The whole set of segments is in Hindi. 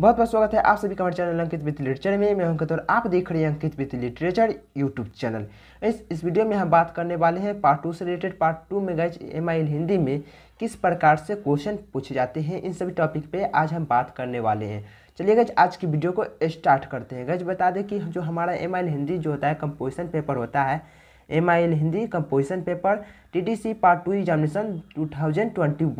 बहुत बहुत स्वागत है आप सभी का हमारे चैनल अंकित विद लिटरेचर में मैं अंकित और आप देख रहे हैं Ankit with literature YouTube channel इस इस वीडियो में हम बात करने वाले हैं पार्ट टू से रिलेटेड पार्ट टू में गए एम हिंदी में किस प्रकार से क्वेश्चन पूछे जाते हैं इन सभी टॉपिक पर आज हम बात करने वाले हैं चलिए गज आज की वीडियो को स्टार्ट करते हैं गज बता दें कि जो हमारा एम हिंदी जो होता है कंपोजिशन पेपर होता है M Hindi composition paper T part two examination two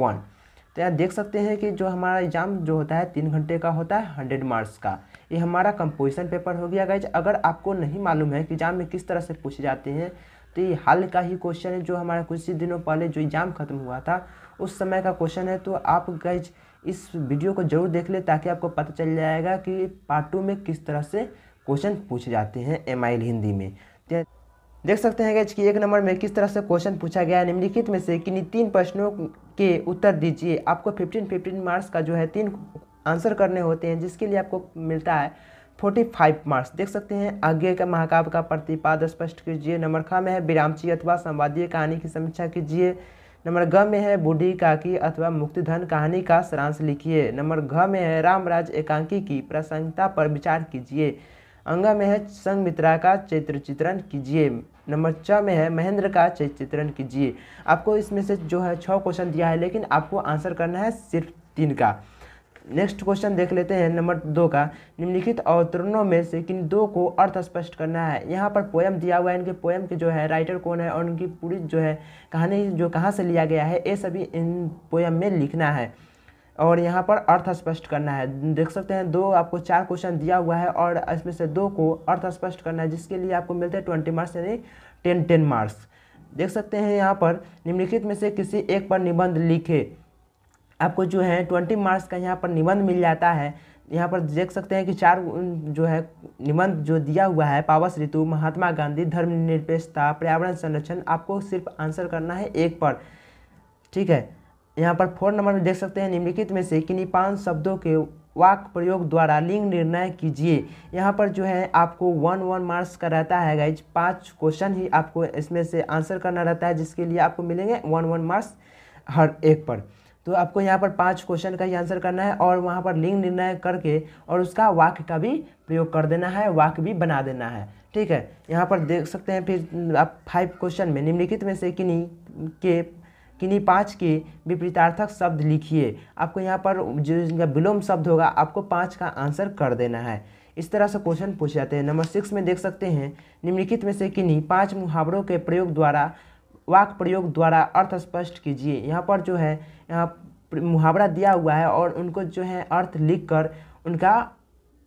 तो यहाँ देख सकते हैं कि जो हमारा एग्ज़ाम जो होता है तीन घंटे का होता है हंड्रेड मार्क्स का ये हमारा कंपोजिशन पेपर हो गया गाइज अगर आपको नहीं मालूम है कि एग्ज़ाम में किस तरह से पूछे जाते हैं तो ये हाल का ही क्वेश्चन है जो हमारा कुछ ही दिनों पहले जो एग्ज़ाम ख़त्म हुआ था उस समय का क्वेश्चन है तो आप गाइज इस वीडियो को जरूर देख लें ताकि आपको पता चल जाएगा कि पार्ट टू में किस तरह से क्वेश्चन पूछे जाते हैं एम हिंदी में देख सकते हैं कि एक नंबर में किस तरह से क्वेश्चन पूछा गया है निम्नलिखित में से किन्हीं तीन प्रश्नों के उत्तर दीजिए आपको फिफ्टीन फिफ्टीन मार्क्स का जो है तीन आंसर करने होते हैं जिसके लिए आपको मिलता है फोर्टी फाइव मार्क्स देख सकते हैं आगे का महाकाव्य का प्रतिपाद स्पष्ट कीजिए नंबर ख में है विरामची अथवा संवादीय कहानी की समीक्षा कीजिए नंबर ग में है बूढ़ी काकी अथवा मुक्तिधन कहानी का सारांश लिखिए नंबर घ में है रामराज एकांकी की प्रसंगता पर विचार कीजिए अंग में है संगमित्रा का चित्र चित्रण कीजिए नंबर छः में है महेंद्र का चित्रण कीजिए आपको इसमें से जो है छः क्वेश्चन दिया है लेकिन आपको आंसर करना है सिर्फ तीन का नेक्स्ट क्वेश्चन देख लेते हैं नंबर दो का निम्नलिखित अवतरणों में से किन दो को अर्थ स्पष्ट करना है यहाँ पर पोएम दिया हुआ है इनके पोएम के जो है राइटर कौन है और उनकी पूरी जो है कहानी जो कहाँ से लिया गया है ये सभी इन पोएम में लिखना है और यहाँ पर अर्थ स्पष्ट करना है देख सकते हैं दो आपको चार क्वेश्चन दिया हुआ है और इसमें से दो को अर्थ स्पष्ट करना है जिसके लिए आपको मिलते हैं ट्वेंटी मार्क्स यानी टेन टेन मार्क्स देख सकते हैं यहाँ पर निम्नलिखित में से किसी एक पर निबंध लिखे आपको जो है ट्वेंटी मार्क्स का यहाँ पर निबंध मिल जाता है यहाँ पर देख सकते हैं कि चार जो है निबंध जो दिया हुआ है पावस ऋतु महात्मा गांधी धर्मनिरपेक्षता पर्यावरण संरक्षण आपको सिर्फ आंसर करना है एक पर ठीक है यहाँ पर फोर नंबर में देख सकते हैं निम्नलिखित में से किन्हीं पांच शब्दों के वाक प्रयोग द्वारा लिंग निर्णय कीजिए यहाँ पर जो है आपको वन वन मार्क्स का रहता है गाइज पांच क्वेश्चन ही आपको इसमें से आंसर करना रहता है जिसके लिए आपको मिलेंगे वन वन मार्क्स हर एक पर तो आपको यहाँ पर पांच क्वेश्चन का ही आंसर करना है और वहाँ पर लिंग निर्णय करके और उसका वाक्य का भी प्रयोग कर देना है वाक्य भी बना देना है ठीक है यहाँ पर देख सकते हैं फिर आप फाइव क्वेश्चन में निम्नलिखित में से किन्हीं के किन्हीं पाँच के विपरीतार्थक शब्द लिखिए आपको यहाँ पर जो इनका विलोम शब्द होगा आपको पाँच का आंसर कर देना है इस तरह से क्वेश्चन पूछ जाते हैं नंबर सिक्स में देख सकते हैं निम्नलिखित में से किन्हीं पाँच मुहावरों के प्रयोग द्वारा वाक प्रयोग द्वारा अर्थ स्पष्ट कीजिए यहाँ पर जो है यहाँ मुहावरा दिया हुआ है और उनको जो है अर्थ लिख कर उनका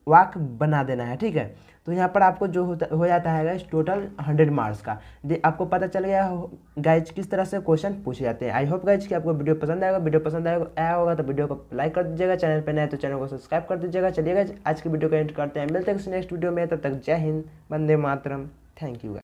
वाक बना देना है ठीक है तो यहाँ पर आपको जो होता हो जाता है गाइज टोटल हंड्रेड मार्क्स का दे आपको पता चल गया गाइज किस तरह से क्वेश्चन पूछे जाते हैं आई होप गाइज कि आपको वीडियो पसंद आएगा वीडियो पसंद आएगा आया होगा तो वीडियो को लाइक कर दीजिएगा चैनल पर नए तो चैनल को सब्सक्राइब कर दीजिएगा चलिए गाइज आज की वीडियो को एंड करते हैं मिलते हैं नेक्स्ट वीडियो में तब तक जय हिंद वंदे मातरम थैंक यू